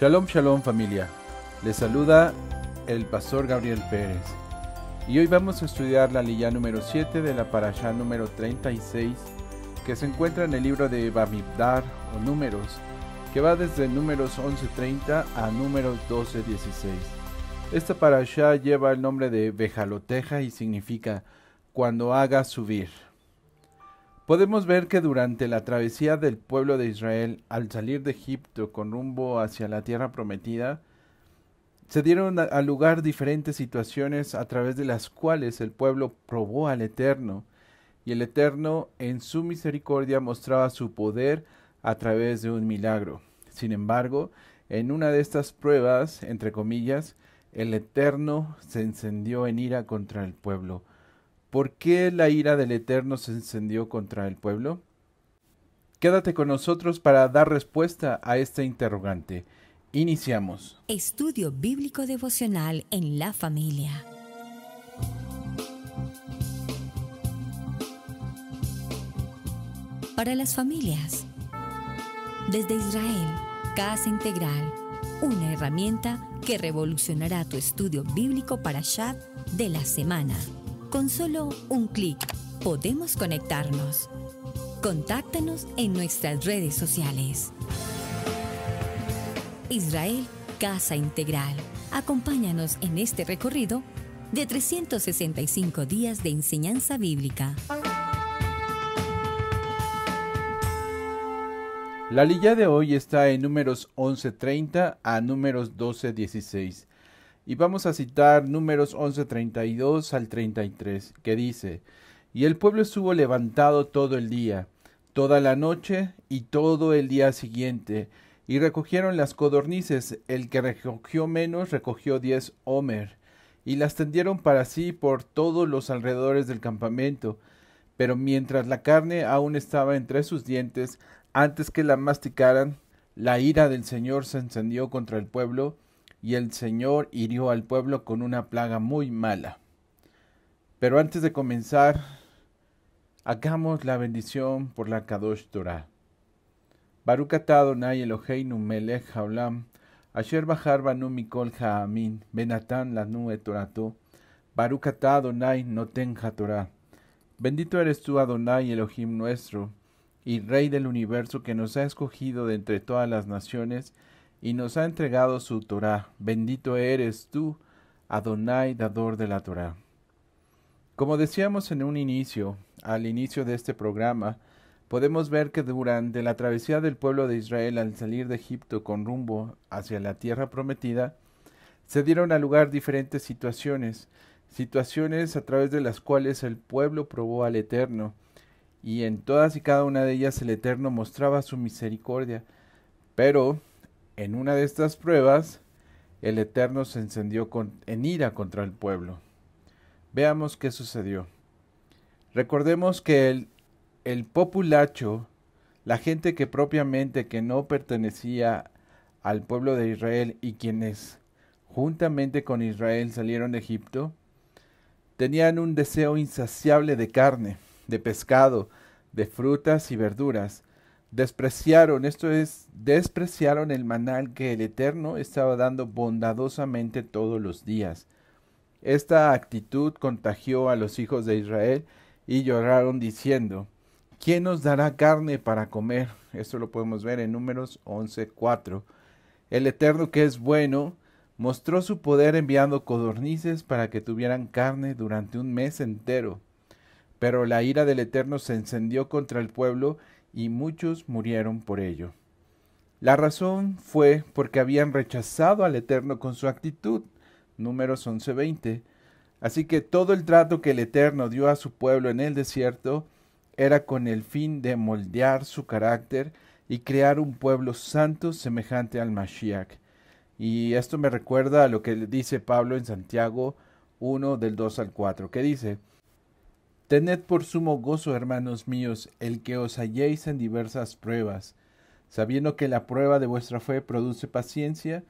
Shalom, shalom familia. Les saluda el pastor Gabriel Pérez. Y hoy vamos a estudiar la lilla número 7 de la Parashá número 36 que se encuentra en el libro de Bamibdar o Números, que va desde números 11.30 a números 12.16. Esta Parashá lleva el nombre de Bejaloteja y significa cuando haga subir. Podemos ver que durante la travesía del pueblo de Israel al salir de Egipto con rumbo hacia la tierra prometida, se dieron a lugar diferentes situaciones a través de las cuales el pueblo probó al Eterno, y el Eterno en su misericordia mostraba su poder a través de un milagro. Sin embargo, en una de estas pruebas, entre comillas, el Eterno se encendió en ira contra el pueblo, ¿Por qué la ira del Eterno se encendió contra el pueblo? Quédate con nosotros para dar respuesta a esta interrogante. Iniciamos. Estudio bíblico devocional en la familia. Para las familias. Desde Israel, Casa Integral, una herramienta que revolucionará tu estudio bíblico para Shad de la semana. Con solo un clic podemos conectarnos. Contáctanos en nuestras redes sociales. Israel Casa Integral. Acompáñanos en este recorrido de 365 días de enseñanza bíblica. La lilla de hoy está en números 11.30 a números 12.16. Y vamos a citar números 11:32 al 33, que dice, Y el pueblo estuvo levantado todo el día, toda la noche y todo el día siguiente, y recogieron las codornices, el que recogió menos recogió diez homer, y las tendieron para sí por todos los alrededores del campamento. Pero mientras la carne aún estaba entre sus dientes, antes que la masticaran, la ira del Señor se encendió contra el pueblo, y el Señor hirió al pueblo con una plaga muy mala. Pero antes de comenzar, hagamos la bendición por la Kadosh Torah. Baruch Adonai Eloheinu melech haolam, asher Bajar banu mikol ha'amin, benatan lanu etorato, Baruch ata Adonai noten hatorah. Bendito eres tú Adonai Elohim nuestro, y Rey del universo que nos ha escogido de entre todas las naciones, y nos ha entregado su Torá. Bendito eres tú, Adonai, dador de la Torá. Como decíamos en un inicio, al inicio de este programa, podemos ver que durante la travesía del pueblo de Israel al salir de Egipto con rumbo hacia la tierra prometida, se dieron a lugar diferentes situaciones, situaciones a través de las cuales el pueblo probó al Eterno, y en todas y cada una de ellas el Eterno mostraba su misericordia, pero en una de estas pruebas, el Eterno se encendió con, en ira contra el pueblo. Veamos qué sucedió. Recordemos que el, el populacho, la gente que propiamente que no pertenecía al pueblo de Israel y quienes juntamente con Israel salieron de Egipto, tenían un deseo insaciable de carne, de pescado, de frutas y verduras, despreciaron, esto es, despreciaron el manal que el Eterno estaba dando bondadosamente todos los días. Esta actitud contagió a los hijos de Israel y lloraron diciendo, ¿quién nos dará carne para comer? Esto lo podemos ver en números cuatro El Eterno que es bueno mostró su poder enviando codornices para que tuvieran carne durante un mes entero. Pero la ira del Eterno se encendió contra el pueblo y muchos murieron por ello. La razón fue porque habían rechazado al Eterno con su actitud. Números 11:20. Así que todo el trato que el Eterno dio a su pueblo en el desierto era con el fin de moldear su carácter y crear un pueblo santo semejante al Mashiach. Y esto me recuerda a lo que dice Pablo en Santiago 1 del 2 al 4, que dice, Tened por sumo gozo, hermanos míos, el que os halléis en diversas pruebas, sabiendo que la prueba de vuestra fe produce paciencia,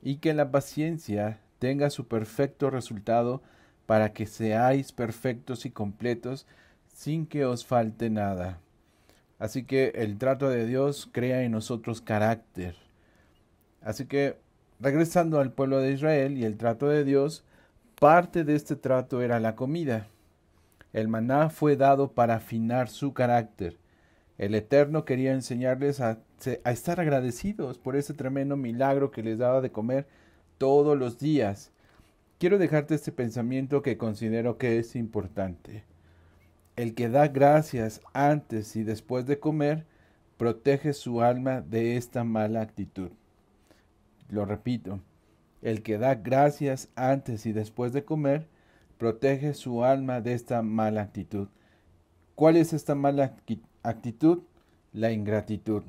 y que la paciencia tenga su perfecto resultado, para que seáis perfectos y completos, sin que os falte nada. Así que el trato de Dios crea en nosotros carácter. Así que, regresando al pueblo de Israel y el trato de Dios, parte de este trato era la comida. El maná fue dado para afinar su carácter. El Eterno quería enseñarles a, a, estar agradecidos por ese tremendo milagro que les daba de comer todos los días. Quiero dejarte este pensamiento que considero que es importante. El que da gracias antes y después de comer, protege su alma de esta mala actitud. Lo repito, el que da gracias antes y después de comer, protege su alma de esta mala actitud. ¿Cuál es esta mala actitud? La ingratitud.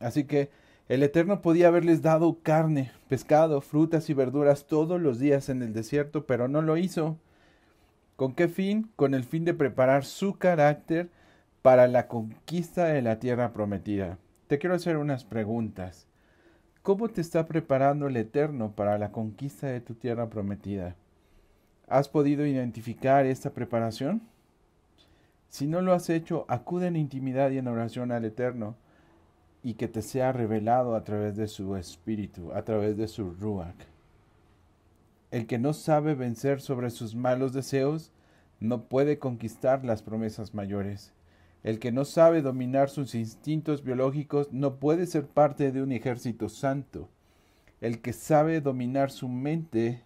Así que el Eterno podía haberles dado carne, pescado, frutas y verduras todos los días en el desierto, pero no lo hizo. ¿Con qué fin? Con el fin de preparar su carácter para la conquista de la tierra prometida. Te quiero hacer unas preguntas. ¿Cómo te está preparando el Eterno para la conquista de tu tierra prometida? ¿Has podido identificar esta preparación? Si no lo has hecho, acude en intimidad y en oración al Eterno y que te sea revelado a través de su espíritu, a través de su ruach. El que no sabe vencer sobre sus malos deseos no puede conquistar las promesas mayores. El que no sabe dominar sus instintos biológicos no puede ser parte de un ejército santo. El que sabe dominar su mente,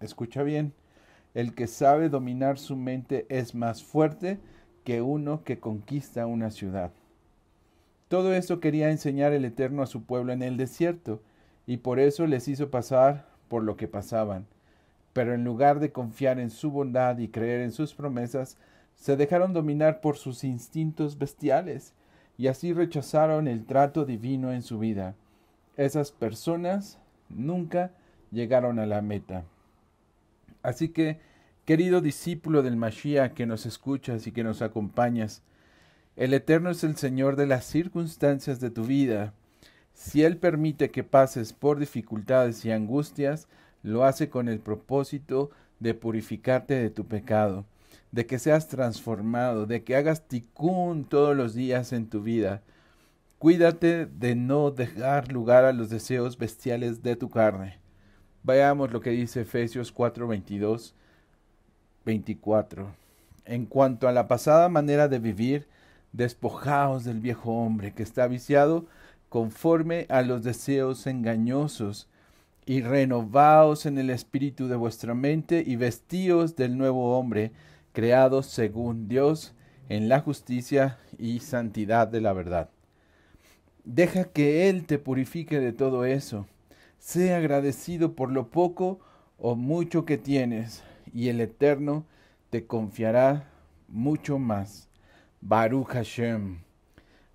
escucha bien, el que sabe dominar su mente es más fuerte que uno que conquista una ciudad. Todo eso quería enseñar el Eterno a su pueblo en el desierto, y por eso les hizo pasar por lo que pasaban. Pero en lugar de confiar en su bondad y creer en sus promesas, se dejaron dominar por sus instintos bestiales, y así rechazaron el trato divino en su vida. Esas personas nunca llegaron a la meta. Así que, querido discípulo del Mashiach que nos escuchas y que nos acompañas, el Eterno es el Señor de las circunstancias de tu vida. Si Él permite que pases por dificultades y angustias, lo hace con el propósito de purificarte de tu pecado, de que seas transformado, de que hagas ticún todos los días en tu vida. Cuídate de no dejar lugar a los deseos bestiales de tu carne. Veamos lo que dice Efesios 4, 22, 24. En cuanto a la pasada manera de vivir, despojaos del viejo hombre que está viciado conforme a los deseos engañosos, y renovaos en el espíritu de vuestra mente y vestíos del nuevo hombre, creado según Dios en la justicia y santidad de la verdad. Deja que Él te purifique de todo eso Sé agradecido por lo poco o mucho que tienes, y el Eterno te confiará mucho más. Baruch Hashem.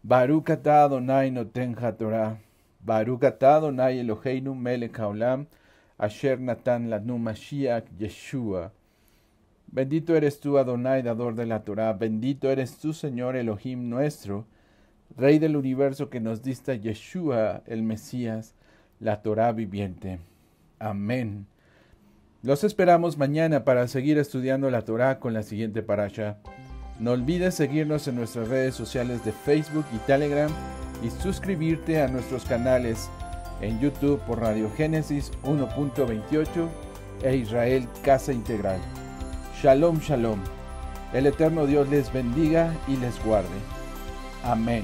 Baruch atah Adonai noten ha-Torah. Baruch atah Adonai Eloheinu melech Asher natan lanu Mashiach Yeshua. Bendito eres tú, Adonai, dador de la Torah. Bendito eres tú, Señor Elohim nuestro, Rey del universo que nos diste Yeshua, el Mesías, la Torah viviente. Amén. Los esperamos mañana para seguir estudiando la Torah con la siguiente parasha. No olvides seguirnos en nuestras redes sociales de Facebook y Telegram y suscribirte a nuestros canales en YouTube por Radio Génesis 1.28 e Israel Casa Integral. Shalom, shalom. El eterno Dios les bendiga y les guarde. Amén.